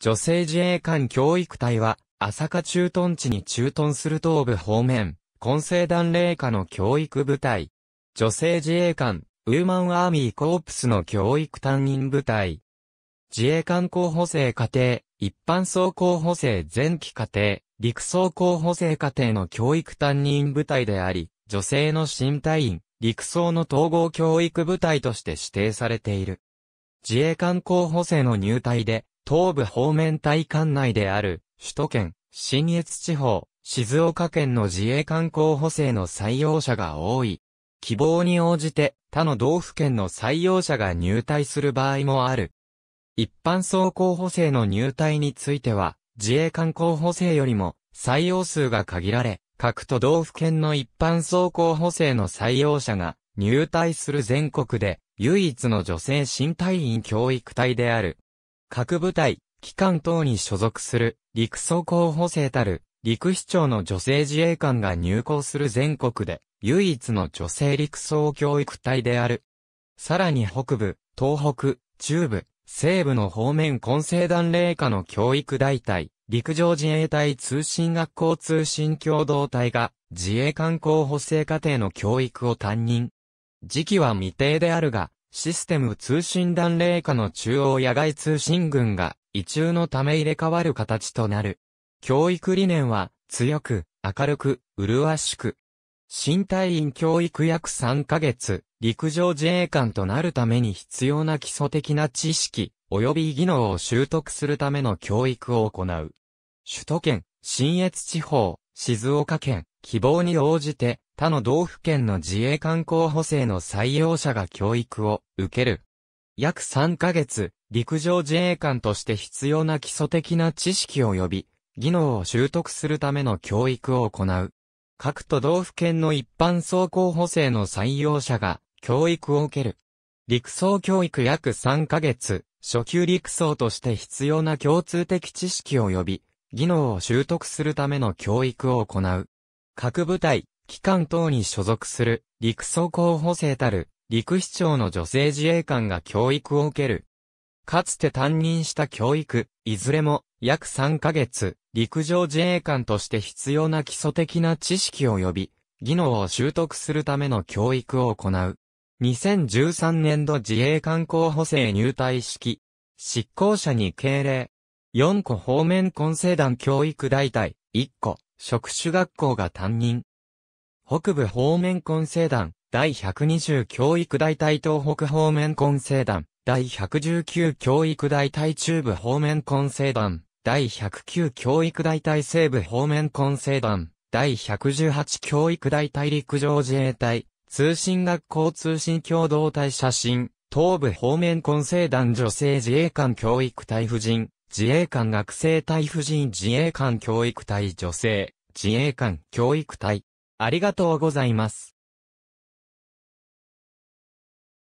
女性自衛官教育隊は、朝霞駐屯地に駐屯する東部方面、混成団霊下の教育部隊。女性自衛官、ウーマンアーミーコープスの教育担任部隊。自衛官候補生課程、一般総候補生前期課程、陸総候補生課程の教育担任部隊であり、女性の新隊員、陸総の統合教育部隊として指定されている。自衛官候補生の入隊で、東部方面隊管内である、首都圏、新越地方、静岡県の自衛官候補生の採用者が多い。希望に応じて他の道府県の採用者が入隊する場合もある。一般総候補生の入隊については、自衛官候補生よりも採用数が限られ、各都道府県の一般総候補生の採用者が入隊する全国で唯一の女性新隊員教育隊である。各部隊、機関等に所属する、陸曹候補生たる、陸市長の女性自衛官が入校する全国で、唯一の女性陸曹教育隊である。さらに北部、東北、中部、西部の方面混成団霊下の教育大隊、陸上自衛隊通信学校通信共同体が、自衛官候補生課程の教育を担任。時期は未定であるが、システム通信断令下の中央野外通信群が、異中のため入れ替わる形となる。教育理念は、強く、明るく、麗しく。新隊員教育約3ヶ月、陸上自衛官となるために必要な基礎的な知識、及び技能を習得するための教育を行う。首都圏、新越地方、静岡県、希望に応じて、他の道府県の自衛官候補生の採用者が教育を受ける。約3ヶ月、陸上自衛官として必要な基礎的な知識を呼び、技能を習得するための教育を行う。各都道府県の一般総候補生の採用者が、教育を受ける。陸層教育約3ヶ月、初級陸層として必要な共通的知識を呼び、技能を習得するための教育を行う。各部隊、機関等に所属する、陸曹候補生たる、陸市長の女性自衛官が教育を受ける。かつて担任した教育、いずれも約3ヶ月、陸上自衛官として必要な基礎的な知識及び、技能を習得するための教育を行う。2013年度自衛官候補生入隊式、執行者に敬礼。4個方面混成団教育大隊、1個、職種学校が担任。北部方面混成団、第120教育大隊東北方面混成団、第119教育大隊中部方面混成団、第109教育大隊西部方面混成団、第118教育大隊陸上自衛隊、通信学校通信共同体写真、東部方面混成団女性自衛官教育隊夫人、自衛官学生隊夫人自衛官教育隊女性、自衛官教育隊ありがとうございます。